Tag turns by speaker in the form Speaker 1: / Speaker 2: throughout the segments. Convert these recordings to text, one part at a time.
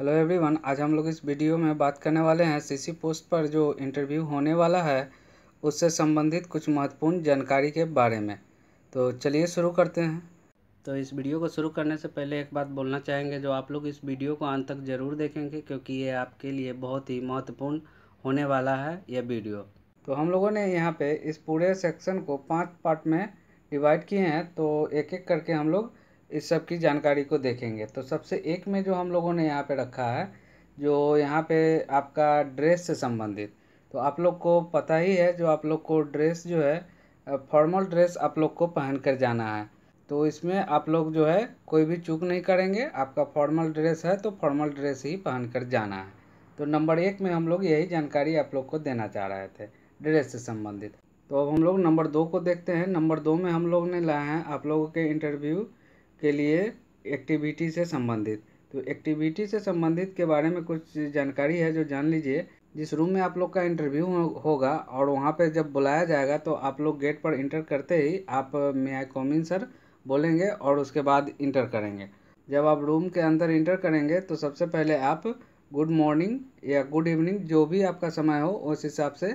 Speaker 1: hello everyone आज हम लोग इस वीडियो में बात करने वाले हैं सीसी पोस्ट पर जो इंटरव्यू होने वाला है उससे संबंधित कुछ महत्वपूर्ण जानकारी के बारे में तो चलिए शुरू करते हैं तो इस वीडियो को शुरू करने से पहले एक बात बोलना चाहेंगे जो आप लोग इस वीडियो को अंत तक ज़रूर देखेंगे क्योंकि ये आपके लिए बहुत ही महत्वपूर्ण होने वाला है यह वीडियो तो हम लोगों ने यहाँ पर इस पूरे सेक्शन को पाँच पार्ट में डिवाइड किए हैं तो एक एक करके हम लोग इस सब की जानकारी को देखेंगे तो सबसे एक में जो हम लोगों ने यहाँ पे रखा है जो यहाँ पे आपका ड्रेस से संबंधित तो आप लोग को पता ही है जो आप लोग को ड्रेस जो है फॉर्मल ड्रेस आप लोग को पहन कर जाना है तो इसमें आप लोग जो है कोई भी चूक नहीं करेंगे आपका फॉर्मल ड्रेस है तो फॉर्मल ड्रेस ही पहन कर जाना है तो नंबर एक में हम लोग यही जानकारी आप लोग को देना चाह रहे थे ड्रेस से संबंधित तो अब हम लोग नंबर दो को देखते हैं नंबर दो में हम लोग ने लाए हैं आप लोगों के इंटरव्यू के लिए एक्टिविटी से संबंधित तो एक्टिविटी से संबंधित के बारे में कुछ जानकारी है जो जान लीजिए जिस रूम में आप लोग का इंटरव्यू हो, होगा और वहाँ पे जब बुलाया जाएगा तो आप लोग गेट पर इंटर करते ही आप मे आई कॉमिन सर बोलेंगे और उसके बाद इंटर करेंगे जब आप रूम के अंदर इंटर करेंगे तो सबसे पहले आप गुड मॉर्निंग या गुड इवनिंग जो भी आपका समय हो उस हिसाब से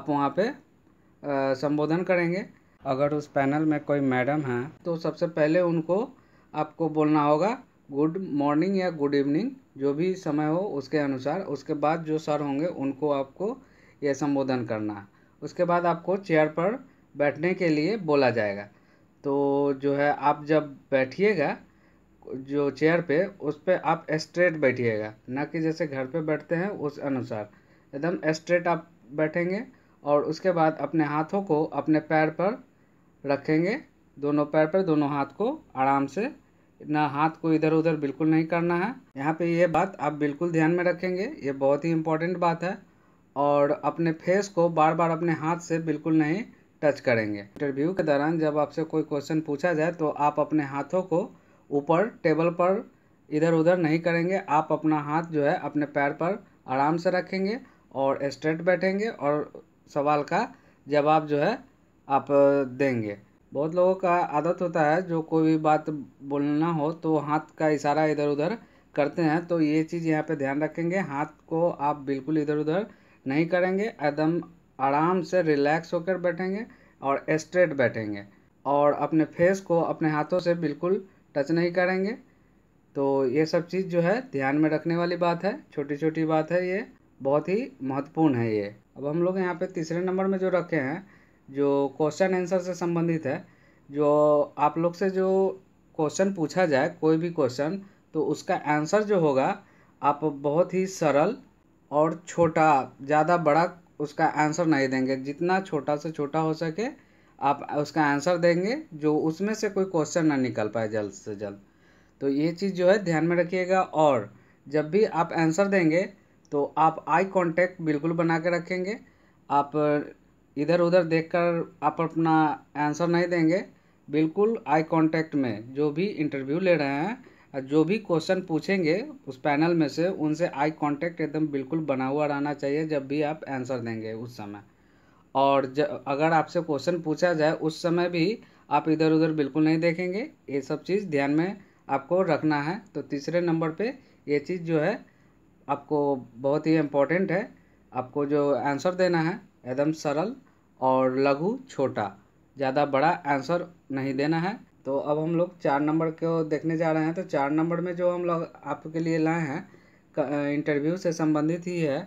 Speaker 1: आप वहाँ पे संबोधन करेंगे अगर उस पैनल में कोई मैडम हैं तो सबसे पहले उनको आपको बोलना होगा गुड मॉर्निंग या गुड इवनिंग जो भी समय हो उसके अनुसार उसके बाद जो सर होंगे उनको आपको यह संबोधन करना उसके बाद आपको चेयर पर बैठने के लिए बोला जाएगा तो जो है आप जब बैठिएगा जो चेयर पे उस पर आप स्ट्रेट बैठिएगा ना कि जैसे घर पे बैठते हैं उस अनुसार एकदम स्ट्रेट आप बैठेंगे और उसके बाद अपने हाथों को अपने पैर पर रखेंगे दोनों पैर पर दोनों हाथ को आराम से ना हाथ को इधर उधर बिल्कुल नहीं करना है यहाँ पे ये बात आप बिल्कुल ध्यान में रखेंगे ये बहुत ही इम्पोर्टेंट बात है और अपने फेस को बार बार अपने हाथ से बिल्कुल नहीं टच करेंगे इंटरव्यू के दौरान जब आपसे कोई क्वेश्चन पूछा जाए तो आप अपने हाथों को ऊपर टेबल पर इधर उधर नहीं करेंगे आप अपना हाथ जो है अपने पैर पर आराम से रखेंगे और स्ट्रेट बैठेंगे और सवाल का जवाब जो है आप देंगे बहुत लोगों का आदत होता है जो कोई भी बात बोलना हो तो हाथ का इशारा इधर उधर करते हैं तो ये चीज़ यहाँ पे ध्यान रखेंगे हाथ को आप बिल्कुल इधर उधर नहीं करेंगे एकदम आराम से रिलैक्स होकर बैठेंगे और स्ट्रेट बैठेंगे और अपने फेस को अपने हाथों से बिल्कुल टच नहीं करेंगे तो ये सब चीज़ जो है ध्यान में रखने वाली बात है छोटी छोटी बात है ये बहुत ही महत्वपूर्ण है ये अब हम लोग यहाँ पे तीसरे नंबर में जो रखे हैं जो क्वेश्चन आंसर से संबंधित है जो आप लोग से जो क्वेश्चन पूछा जाए कोई भी क्वेश्चन तो उसका आंसर जो होगा आप बहुत ही सरल और छोटा ज़्यादा बड़ा उसका आंसर नहीं देंगे जितना छोटा से छोटा हो सके आप उसका आंसर देंगे जो उसमें से कोई क्वेश्चन ना निकल पाए जल्द से जल्द तो ये चीज़ जो है ध्यान में रखिएगा और जब भी आप आंसर देंगे तो आप आई कांटेक्ट बिल्कुल बना के रखेंगे आप इधर उधर देखकर आप अपना आंसर नहीं देंगे बिल्कुल आई कांटेक्ट में जो भी इंटरव्यू ले रहे हैं जो भी क्वेश्चन पूछेंगे उस पैनल में से उनसे आई कांटेक्ट एकदम बिल्कुल बना हुआ रहना चाहिए जब भी आप आंसर देंगे उस समय और ज, अगर आपसे क्वेश्चन पूछा जाए उस समय भी आप इधर उधर बिल्कुल नहीं देखेंगे ये सब चीज़ ध्यान में आपको रखना है तो तीसरे नंबर पर ये चीज़ जो है आपको बहुत ही इम्पोर्टेंट है आपको जो आंसर देना है एकदम सरल और लघु छोटा ज़्यादा बड़ा आंसर नहीं देना है तो अब हम लोग चार नंबर को देखने जा रहे हैं तो चार नंबर में जो हम लोग आपके लिए लाए हैं इंटरव्यू से संबंधित ही है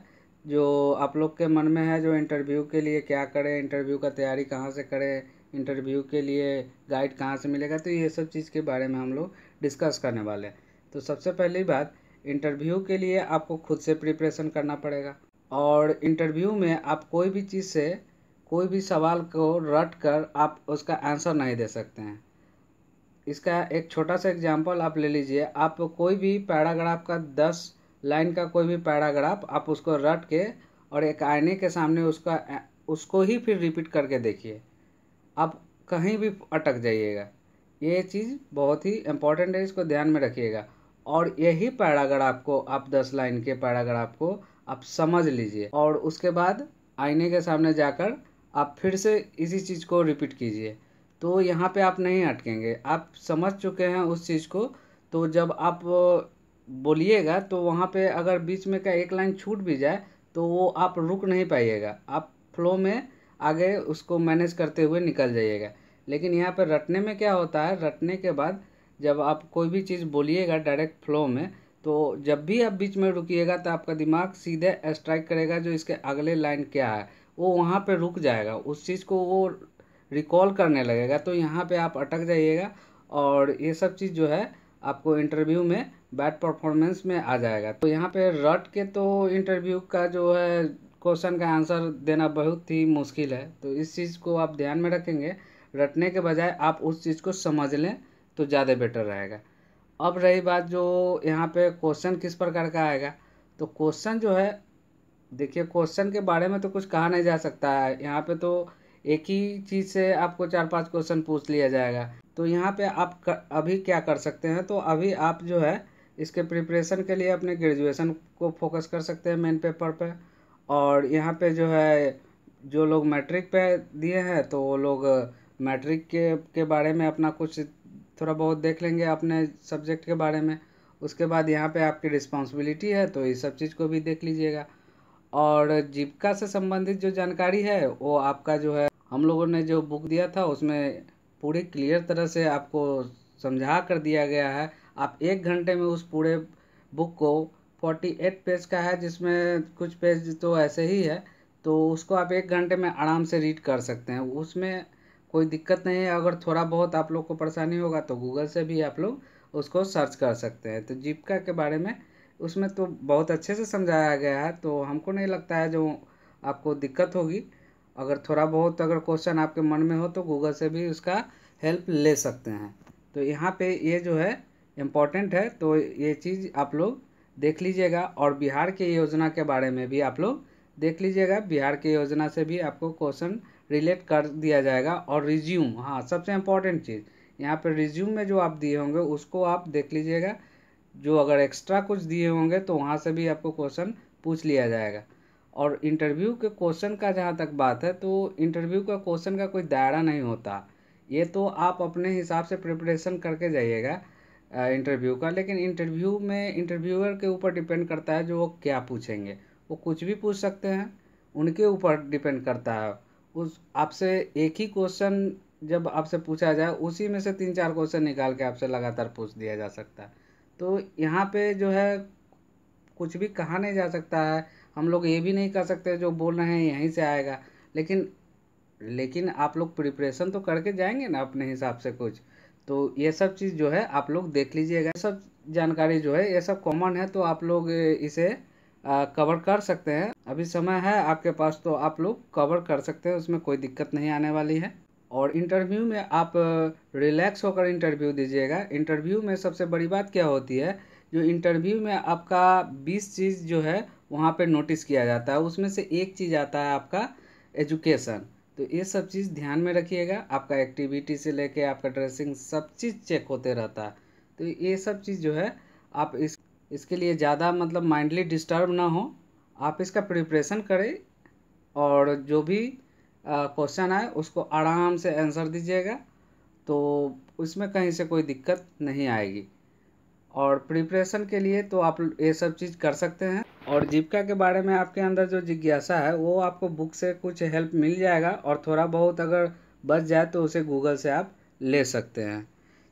Speaker 1: जो आप लोग के मन में है जो इंटरव्यू के लिए क्या करें इंटरव्यू का तैयारी कहाँ से करें इंटरव्यू के लिए गाइड कहाँ से मिलेगा तो ये सब चीज़ के बारे में हम लोग डिस्कस करने वाले हैं तो सबसे पहली बात इंटरव्यू के लिए आपको खुद से प्रिपरेशन करना पड़ेगा और इंटरव्यू में आप कोई भी चीज़ से कोई भी सवाल को रट कर आप उसका आंसर नहीं दे सकते हैं इसका एक छोटा सा एग्जांपल आप ले लीजिए आप कोई भी पैराग्राफ का दस लाइन का कोई भी पैराग्राफ आप उसको रट के और एक आईने के सामने उसका उसको ही फिर रिपीट करके देखिए आप कहीं भी अटक जाइएगा ये चीज़ बहुत ही इम्पॉर्टेंट है इसको ध्यान में रखिएगा और यही पैराग्राफ को आप दस लाइन के पैराग्राफ को आप समझ लीजिए और उसके बाद आईने के सामने जाकर आप फिर से इसी चीज़ को रिपीट कीजिए तो यहाँ पे आप नहीं अटकेंगे आप समझ चुके हैं उस चीज़ को तो जब आप बोलिएगा तो वहाँ पे अगर बीच में का एक लाइन छूट भी जाए तो वो आप रुक नहीं पाइएगा आप फ्लो में आगे उसको मैनेज करते हुए निकल जाइएगा लेकिन यहाँ पर रटने में क्या होता है रटने के बाद जब आप कोई भी चीज़ बोलिएगा डायरेक्ट फ्लो में तो जब भी आप बीच में रुकिएगा तो आपका दिमाग सीधे स्ट्राइक करेगा जो इसके अगले लाइन क्या है वो वहाँ पे रुक जाएगा उस चीज़ को वो रिकॉल करने लगेगा तो यहाँ पे आप अटक जाइएगा और ये सब चीज़ जो है आपको इंटरव्यू में बैड परफॉर्मेंस में आ जाएगा तो यहाँ पे रट के तो इंटरव्यू का जो है क्वेश्चन का आंसर देना बहुत ही मुश्किल है तो इस चीज़ को आप ध्यान में रखेंगे रटने के बजाय आप उस चीज़ को समझ लें तो ज़्यादा बेटर रहेगा अब रही बात जो यहाँ पे क्वेश्चन किस प्रकार का आएगा तो क्वेश्चन जो है देखिए क्वेश्चन के बारे में तो कुछ कहा नहीं जा सकता है यहाँ पे तो एक ही चीज़ से आपको चार पांच क्वेश्चन पूछ लिया जाएगा तो यहाँ पे आप कर, अभी क्या कर सकते हैं तो अभी आप जो है इसके प्रिपरेशन के लिए अपने ग्रेजुएशन को फोकस कर सकते हैं मेन पेपर पे और यहाँ पे जो है जो लोग मैट्रिक पे दिए हैं तो वो लोग मैट्रिक के के बारे में अपना कुछ थोड़ा बहुत देख लेंगे अपने सब्जेक्ट के बारे में उसके बाद यहाँ पे आपकी रिस्पॉन्सिबिलिटी है तो ये सब चीज़ को भी देख लीजिएगा और जीविका से संबंधित जो जानकारी है वो आपका जो है हम लोगों ने जो बुक दिया था उसमें पूरे क्लियर तरह से आपको समझा कर दिया गया है आप एक घंटे में उस पूरे बुक को 48 पेज का है जिसमें कुछ पेज तो ऐसे ही है तो उसको आप एक घंटे में आराम से रीड कर सकते हैं उसमें कोई दिक्कत नहीं है अगर थोड़ा बहुत आप लोग को परेशानी होगा तो गूगल से भी आप लोग उसको सर्च कर सकते हैं तो जीविका के बारे में उसमें तो बहुत अच्छे से समझाया गया है तो हमको नहीं लगता है जो आपको दिक्कत होगी अगर थोड़ा बहुत अगर क्वेश्चन आपके मन में हो तो गूगल से भी उसका हेल्प ले सकते हैं तो यहाँ पे ये जो है इम्पॉर्टेंट है तो ये चीज़ आप लोग देख लीजिएगा और बिहार के योजना के बारे में भी आप लोग देख लीजिएगा बिहार के योजना से भी आपको क्वेश्चन रिलेट कर दिया जाएगा और रिज्यूम हाँ सबसे इम्पॉर्टेंट चीज़ यहाँ पर रिज्यूम में जो आप दिए होंगे उसको आप देख लीजिएगा जो अगर एक्स्ट्रा कुछ दिए होंगे तो वहाँ से भी आपको क्वेश्चन पूछ लिया जाएगा और इंटरव्यू के क्वेश्चन का जहाँ तक बात है तो इंटरव्यू का क्वेश्चन का कोई दायरा नहीं होता ये तो आप अपने हिसाब से प्रिपरेशन करके जाइएगा इंटरव्यू का लेकिन इंटरव्यू में इंटरव्यूअर के ऊपर डिपेंड करता है जो वो क्या पूछेंगे वो कुछ भी पूछ सकते हैं उनके ऊपर डिपेंड करता है उस आपसे एक ही क्वेश्चन जब आपसे पूछा जाए उसी में से तीन चार क्वेश्चन निकाल के आपसे लगातार पूछ दिया जा सकता है तो यहाँ पे जो है कुछ भी कहा नहीं जा सकता है हम लोग ये भी नहीं कह सकते जो बोल रहे हैं यहीं से आएगा लेकिन लेकिन आप लोग प्रिपरेशन तो करके जाएंगे ना अपने हिसाब से कुछ तो ये सब चीज़ जो है आप लोग देख लीजिएगा सब जानकारी जो है ये सब कॉमन है तो आप लोग इसे आ, कवर कर सकते हैं अभी समय है आपके पास तो आप लोग कवर कर सकते हैं उसमें कोई दिक्कत नहीं आने वाली है और इंटरव्यू में आप रिलैक्स होकर इंटरव्यू दीजिएगा इंटरव्यू में सबसे बड़ी बात क्या होती है जो इंटरव्यू में आपका बीस चीज़ जो है वहाँ पे नोटिस किया जाता है उसमें से एक चीज़ आता है आपका एजुकेशन तो ये सब चीज़ ध्यान में रखिएगा आपका एक्टिविटी से लेके आपका ड्रेसिंग सब चीज़ चेक होते रहता है तो ये सब चीज़ जो है आप इस इसके लिए ज़्यादा मतलब माइंडली डिस्टर्ब ना हो आप इसका प्रिपरेशन करें और जो भी क्वेश्चन आए उसको आराम से आंसर दीजिएगा तो उसमें कहीं से कोई दिक्कत नहीं आएगी और प्रिपरेशन के लिए तो आप ये सब चीज़ कर सकते हैं और जीविका के बारे में आपके अंदर जो जिज्ञासा है वो आपको बुक से कुछ हेल्प मिल जाएगा और थोड़ा बहुत अगर बच जाए तो उसे गूगल से आप ले सकते हैं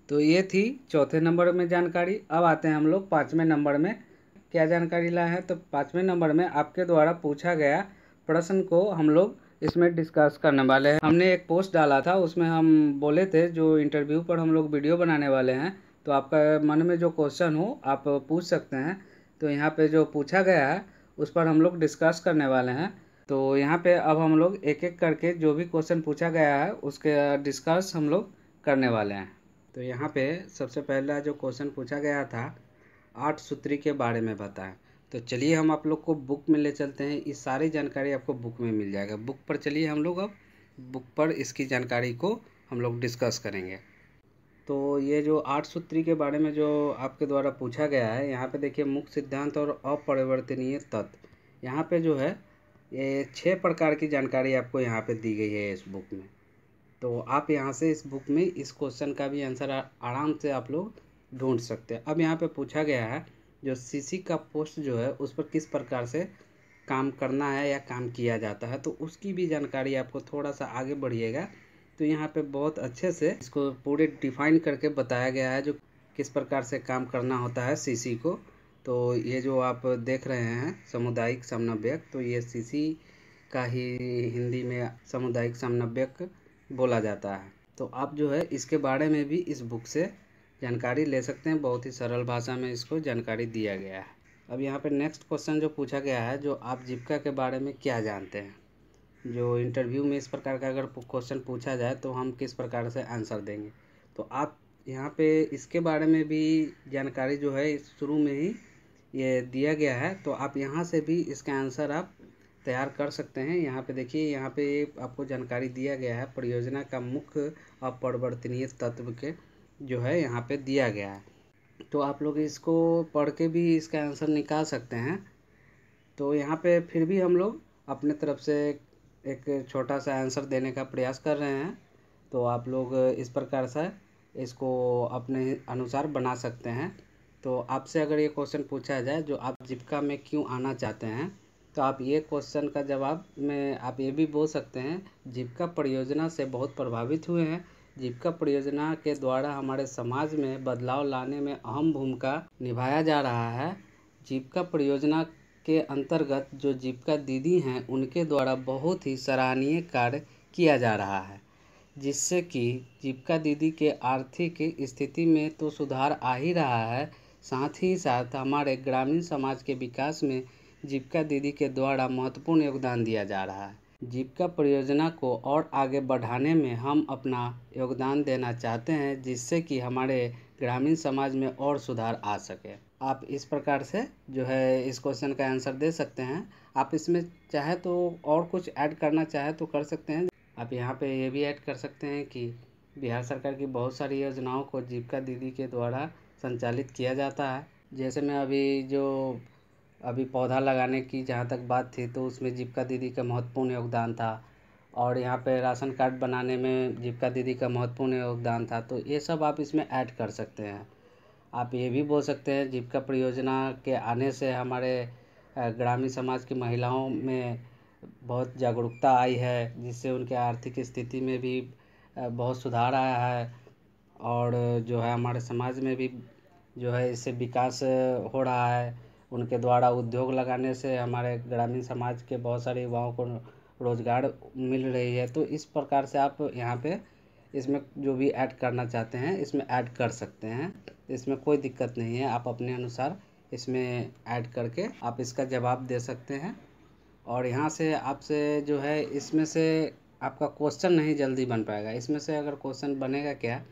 Speaker 1: तो ये थी चौथे नंबर में जानकारी अब आते हैं हम लोग पाँचवें नंबर में क्या जानकारी लाए हैं तो पाँचवें नंबर में आपके द्वारा पूछा गया प्रश्न को हम लोग इसमें डिस्कस करने वाले हैं हमने एक पोस्ट डाला था उसमें हम बोले थे जो इंटरव्यू पर हम लोग वीडियो बनाने वाले हैं तो आपका मन में जो क्वेश्चन हो आप पूछ सकते हैं तो यहाँ पे जो पूछा गया है उस पर हम लोग डिस्कस करने वाले हैं तो यहाँ पे अब हम लोग एक एक करके जो भी क्वेश्चन पूछा गया है उसके डिस्कस हम लोग करने वाले हैं तो यहाँ पे सबसे पहला जो क्वेश्चन पूछा गया था आठ सूत्री के बारे में बताएं तो चलिए हम आप लोग को बुक में ले चलते हैं इस सारी जानकारी आपको बुक में मिल जाएगा बुक पर चलिए हम लोग अब बुक पर इसकी जानकारी को हम लोग डिस्कस करेंगे तो ये जो आठ सूत्री के बारे में जो आपके द्वारा पूछा गया है यहाँ पे देखिए मुख्य सिद्धांत और अपरिवर्तनीय तत्व यहाँ पे जो है ये छः प्रकार की जानकारी आपको यहाँ पे दी गई है इस बुक में तो आप यहाँ से इस बुक में इस क्वेश्चन का भी आंसर आराम से आप लोग ढूंढ सकते हैं अब यहाँ पे पूछा गया है जो सीसी का पोस्ट जो है उस पर किस प्रकार से काम करना है या काम किया जाता है तो उसकी भी जानकारी आपको थोड़ा सा आगे बढ़िएगा तो यहाँ पे बहुत अच्छे से इसको पूरे डिफाइन करके बताया गया है जो किस प्रकार से काम करना होता है सीसी को तो ये जो आप देख रहे हैं सामुदायिक समन्वयक तो ये सीसी का ही हिंदी में सामुदायिक समन्वयक बोला जाता है तो आप जो है इसके बारे में भी इस बुक से जानकारी ले सकते हैं बहुत ही सरल भाषा में इसको जानकारी दिया गया है अब यहाँ पर नेक्स्ट क्वेश्चन जो पूछा गया है जो आप जीविका के बारे में क्या जानते हैं जो इंटरव्यू में इस प्रकार का अगर क्वेश्चन पूछा जाए तो हम किस प्रकार से आंसर देंगे तो आप यहाँ पे इसके बारे में भी जानकारी जो है शुरू में ही ये दिया गया है तो आप यहाँ से भी इसका आंसर आप तैयार कर सकते हैं यहाँ पे देखिए यहाँ पे आपको जानकारी दिया गया है परियोजना का मुख्य अपरिवर्तनीय तत्व के जो है यहाँ पे दिया गया है तो आप लोग इसको पढ़ के भी इसका आंसर निकाल सकते हैं तो यहाँ पे फिर भी हम लोग अपने तरफ से एक छोटा सा आंसर देने का प्रयास कर रहे हैं तो आप लोग इस प्रकार से इसको अपने अनुसार बना सकते हैं तो आपसे अगर ये क्वेश्चन पूछा जाए जो आप जिपका में क्यों आना चाहते हैं तो आप ये क्वेश्चन का जवाब में आप ये भी बोल सकते हैं जिपका परियोजना से बहुत प्रभावित हुए हैं जीविका परियोजना के द्वारा हमारे समाज में बदलाव लाने में अहम भूमिका निभाया जा रहा है जीविका परियोजना के अंतर्गत जो जीविका दीदी हैं उनके द्वारा बहुत ही सराहनीय कार्य किया जा रहा है जिससे कि जीविका दीदी के आर्थिक स्थिति में तो सुधार आ ही रहा है साथ ही साथ हमारे ग्रामीण समाज के विकास में जीविका दीदी के द्वारा महत्वपूर्ण योगदान दिया जा रहा है जीविका परियोजना को और आगे बढ़ाने में हम अपना योगदान देना चाहते हैं जिससे कि हमारे ग्रामीण समाज में और सुधार आ सके आप इस प्रकार से जो है इस क्वेश्चन का आंसर दे सकते हैं आप इसमें चाहे तो और कुछ ऐड करना चाहे तो कर सकते हैं आप यहाँ पे ये भी ऐड कर सकते हैं कि बिहार सरकार की बहुत सारी योजनाओं को जीविका दीदी के द्वारा संचालित किया जाता है जैसे मैं अभी जो अभी पौधा लगाने की जहाँ तक बात थी तो उसमें जीविका दीदी का महत्वपूर्ण योगदान था और यहाँ पे राशन कार्ड बनाने में जीविका दीदी का महत्वपूर्ण योगदान था तो ये सब आप इसमें ऐड कर सकते हैं आप ये भी बोल सकते हैं जीविका परियोजना के आने से हमारे ग्रामीण समाज की महिलाओं में बहुत जागरूकता आई है जिससे उनके आर्थिक स्थिति में भी बहुत सुधार आया है और जो है हमारे समाज में भी जो है इससे विकास हो रहा है उनके द्वारा उद्योग लगाने से हमारे ग्रामीण समाज के बहुत सारे युवाओं को रोज़गार मिल रही है तो इस प्रकार से आप यहाँ पे इसमें जो भी ऐड करना चाहते हैं इसमें ऐड कर सकते हैं इसमें कोई दिक्कत नहीं है आप अपने अनुसार इसमें ऐड करके आप इसका जवाब दे सकते हैं और यहाँ से आपसे जो है इसमें से आपका क्वेश्चन नहीं जल्दी बन पाएगा इसमें से अगर क्वेश्चन बनेगा क्या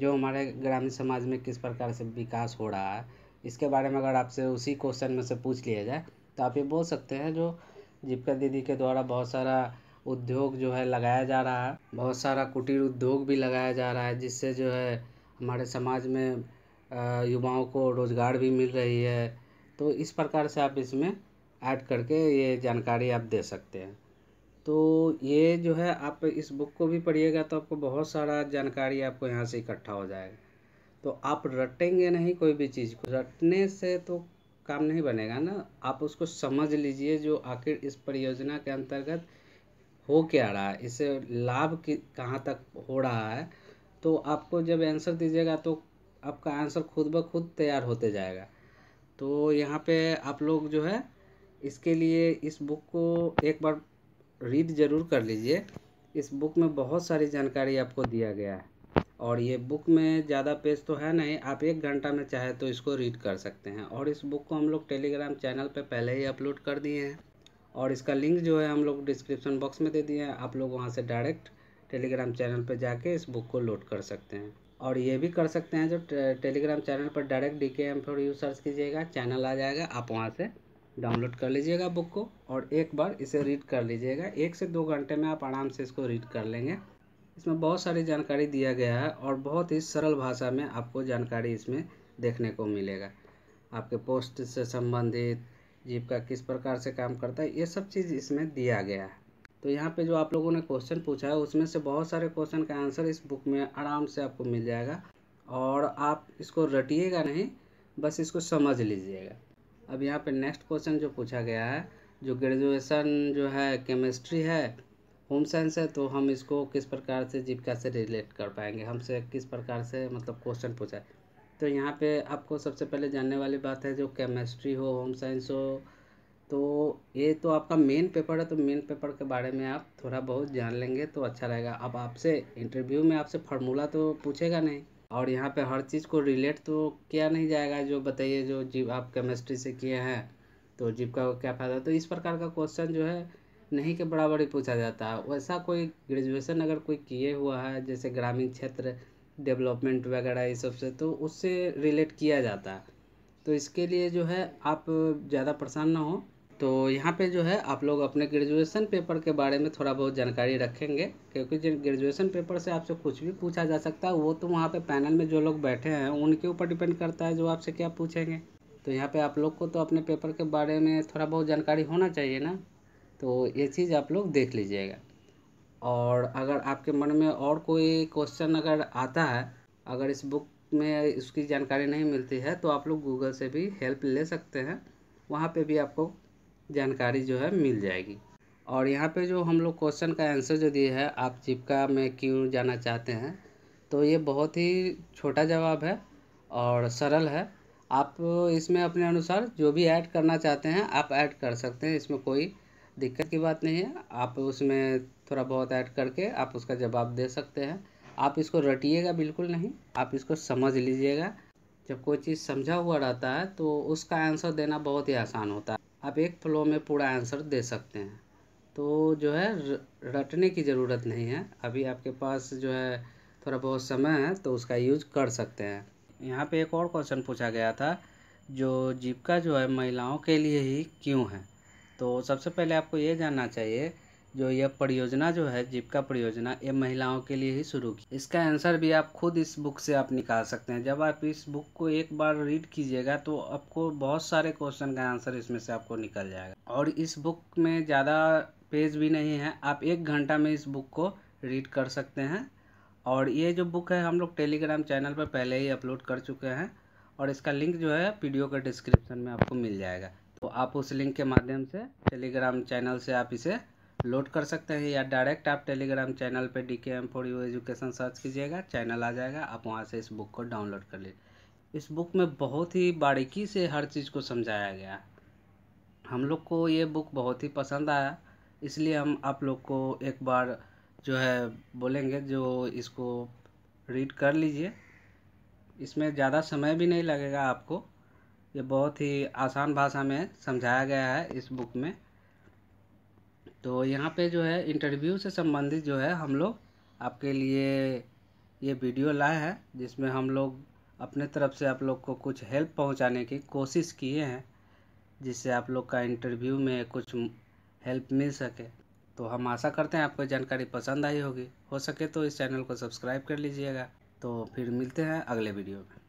Speaker 1: जो हमारे ग्रामीण समाज में किस प्रकार से विकास हो रहा है इसके बारे में अगर आपसे उसी क्वेश्चन में से पूछ लिया जाए तो आप ये बोल सकते हैं जो जीविका दीदी के द्वारा बहुत सारा उद्योग जो है लगाया जा रहा है बहुत सारा कुटीर उद्योग भी लगाया जा रहा है जिससे जो है हमारे समाज में युवाओं को रोज़गार भी मिल रही है तो इस प्रकार से आप इसमें ऐड करके ये जानकारी आप दे सकते हैं तो ये जो है आप इस बुक को भी पढ़िएगा तो आपको बहुत सारा जानकारी आपको यहाँ से इकट्ठा हो जाएगा तो आप रटेंगे नहीं कोई भी चीज़ को रटने से तो काम नहीं बनेगा ना आप उसको समझ लीजिए जो आखिर इस परियोजना के अंतर्गत हो क्या रहा है इससे लाभ कि कहाँ तक हो रहा है तो आपको जब आंसर दीजिएगा तो आपका आंसर खुद ब खुद तैयार होते जाएगा तो यहाँ पे आप लोग जो है इसके लिए इस बुक को एक बार रीड ज़रूर कर लीजिए इस बुक में बहुत सारी जानकारी आपको दिया गया है और ये बुक में ज़्यादा पेज तो है नहीं आप एक घंटा में चाहे तो इसको रीड कर सकते हैं और इस बुक को हम लोग टेलीग्राम चैनल पे पहले ही अपलोड कर दिए हैं और इसका लिंक जो है हम लोग डिस्क्रिप्शन बॉक्स में दे दिए हैं आप लोग वहाँ से डायरेक्ट टेलीग्राम चैनल पर जाके इस बुक को लोड कर सकते हैं और ये भी कर सकते हैं जब टेलीग्राम चैनल पर direct D K M U search कीजिएगा चैनल आ जाएगा आप वहाँ से डाउनलोड कर लीजिएगा बुक को और एक बार इसे रीड कर लीजिएगा एक से दो घंटे में आप आराम से इसको रीड कर लेंगे इसमें बहुत सारी जानकारी दिया गया है और बहुत ही सरल भाषा में आपको जानकारी इसमें देखने को मिलेगा आपके पोस्ट से संबंधित जीप का किस प्रकार से काम करता है ये सब चीज़ इसमें दिया गया है तो यहाँ पे जो आप लोगों ने क्वेश्चन पूछा है उसमें से बहुत सारे क्वेश्चन का आंसर इस बुक में आराम से आपको मिल जाएगा और आप इसको रटिएगा नहीं बस इसको समझ लीजिएगा अब यहाँ पे नेक्स्ट क्वेश्चन जो पूछा गया है जो ग्रेजुएशन जो है केमिस्ट्री है होम साइंस है तो हम इसको किस प्रकार से जीविका से रिलेट कर पाएंगे हमसे किस प्रकार से मतलब क्वेश्चन पूछा तो यहाँ पे आपको सबसे पहले जानने वाली बात है जो केमिस्ट्री हो होम साइंस हो तो ये तो आपका मेन पेपर है तो मेन पेपर के बारे में आप थोड़ा बहुत जान लेंगे तो अच्छा रहेगा अब आपसे इंटरव्यू में आपसे फार्मूला तो पूछेगा नहीं और यहाँ पे हर चीज़ को रिलेट तो किया नहीं जाएगा जो बताइए जो जीव आप केमिस्ट्री से किए हैं तो जीव का क्या फ़ायदा तो इस प्रकार का क्वेश्चन जो है नहीं के बराबर ही पूछा जाता है वैसा कोई ग्रेजुएशन अगर कोई किए हुआ है जैसे ग्रामीण क्षेत्र डेवलपमेंट वगैरह ये सब से तो उससे रिलेट किया जाता है तो इसके लिए जो है आप ज़्यादा परेशान ना हो तो यहाँ पे जो है आप लोग अपने ग्रेजुएशन पेपर के बारे में थोड़ा बहुत जानकारी रखेंगे क्योंकि जिन ग्रेजुएशन पेपर से आपसे कुछ भी पूछा जा सकता है वो तो वहाँ पे पैनल में जो लोग बैठे हैं उनके ऊपर डिपेंड करता है जो आपसे क्या पूछेंगे तो यहाँ पे आप लोग को तो अपने पेपर के बारे में थोड़ा बहुत जानकारी होना चाहिए ना तो ये चीज़ आप लोग देख लीजिएगा और अगर आपके मन में और कोई क्वेश्चन अगर आता है अगर इस बुक में उसकी जानकारी नहीं मिलती है तो आप लोग गूगल से भी हेल्प ले सकते हैं वहाँ पे भी आपको जानकारी जो है मिल जाएगी और यहाँ पे जो हम लोग क्वेश्चन का आंसर जो दिए है आप चिपका में क्यों जाना चाहते हैं तो ये बहुत ही छोटा जवाब है और सरल है आप इसमें अपने अनुसार जो भी ऐड करना चाहते हैं आप ऐड कर सकते हैं इसमें कोई दिक्कत की बात नहीं है आप उसमें थोड़ा बहुत ऐड करके आप उसका जवाब दे सकते हैं आप इसको रटिएगा बिल्कुल नहीं आप इसको समझ लीजिएगा जब कोई चीज़ समझा हुआ रहता है तो उसका आंसर देना बहुत ही आसान होता है आप एक फ्लो में पूरा आंसर दे सकते हैं तो जो है रटने की ज़रूरत नहीं है अभी आपके पास जो है थोड़ा बहुत समय है तो उसका यूज कर सकते हैं यहाँ पे एक और क्वेश्चन पूछा गया था जो जीविका जो है महिलाओं के लिए ही क्यों है तो सबसे पहले आपको ये जानना चाहिए जो यह परियोजना जो है जीविका परियोजना ये महिलाओं के लिए ही शुरू की इसका आंसर भी आप खुद इस बुक से आप निकाल सकते हैं जब आप इस बुक को एक बार रीड कीजिएगा तो आपको बहुत सारे क्वेश्चन का आंसर इसमें से आपको निकल जाएगा और इस बुक में ज़्यादा पेज भी नहीं है आप एक घंटा में इस बुक को रीड कर सकते हैं और ये जो बुक है हम लोग टेलीग्राम चैनल पर पहले ही अपलोड कर चुके हैं और इसका लिंक जो है वीडियो के डिस्क्रिप्शन में आपको मिल जाएगा तो आप उस लिंक के माध्यम से टेलीग्राम चैनल से आप इसे लोड कर सकते हैं या डायरेक्ट आप टेलीग्राम चैनल पे D K M four U education search कीजिएगा चैनल आ जाएगा आप वहाँ से इस बुक को डाउनलोड कर लीजिए इस बुक में बहुत ही बारीकी से हर चीज़ को समझाया गया हम लोग को ये बुक बहुत ही पसंद आया इसलिए हम आप लोग को एक बार जो है बोलेंगे जो इसको रीड कर लीजिए इसमें ज़्यादा समय भी नहीं लगेगा आपको ये बहुत ही आसान भाषा में समझाया गया है इस बुक में तो यहाँ पे जो है इंटरव्यू से संबंधित जो है हम लोग आपके लिए ये वीडियो लाए हैं जिसमें हम लोग अपने तरफ से आप लोग को कुछ हेल्प पहुँचाने की कोशिश किए हैं जिससे आप लोग का इंटरव्यू में कुछ हेल्प मिल सके तो हम आशा करते हैं आपको जानकारी पसंद आई होगी हो सके तो इस चैनल को सब्सक्राइब कर लीजिएगा तो फिर मिलते हैं अगले वीडियो में